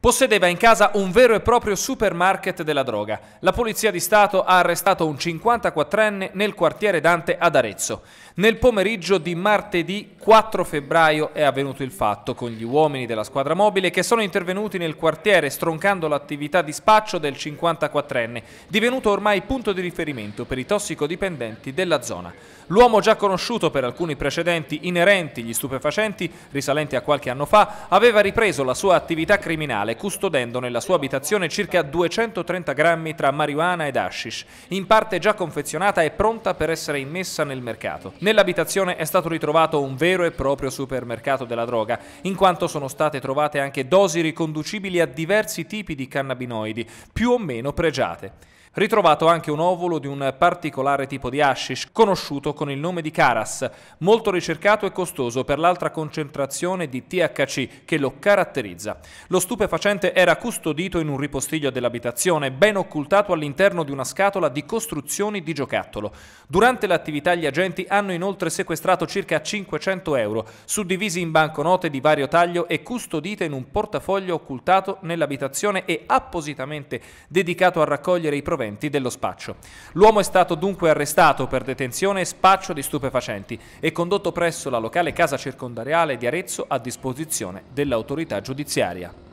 Possedeva in casa un vero e proprio supermarket della droga. La Polizia di Stato ha arrestato un 54enne nel quartiere Dante ad Arezzo. Nel pomeriggio di martedì 4 febbraio è avvenuto il fatto con gli uomini della squadra mobile che sono intervenuti nel quartiere stroncando l'attività di spaccio del 54enne, divenuto ormai punto di riferimento per i tossicodipendenti della zona. L'uomo già conosciuto per alcuni precedenti inerenti agli stupefacenti, risalenti a qualche anno fa, aveva ripreso la sua attività criminale criminale, custodendo nella sua abitazione circa 230 grammi tra marijuana ed hashish, in parte già confezionata e pronta per essere immessa nel mercato. Nell'abitazione è stato ritrovato un vero e proprio supermercato della droga, in quanto sono state trovate anche dosi riconducibili a diversi tipi di cannabinoidi, più o meno pregiate. Ritrovato anche un ovulo di un particolare tipo di hashish, conosciuto con il nome di Caras, molto ricercato e costoso per l'alta concentrazione di THC che lo caratterizza. Lo stupefacente era custodito in un ripostiglio dell'abitazione, ben occultato all'interno di una scatola di costruzioni di giocattolo. Durante l'attività gli agenti hanno inoltre sequestrato circa 500 euro, suddivisi in banconote di vario taglio e custodite in un portafoglio occultato nell'abitazione e appositamente dedicato a raccogliere i proventi proventi dello spaccio. L'uomo è stato dunque arrestato per detenzione e spaccio di stupefacenti e condotto presso la locale casa circondariale di Arezzo a disposizione dell'autorità giudiziaria.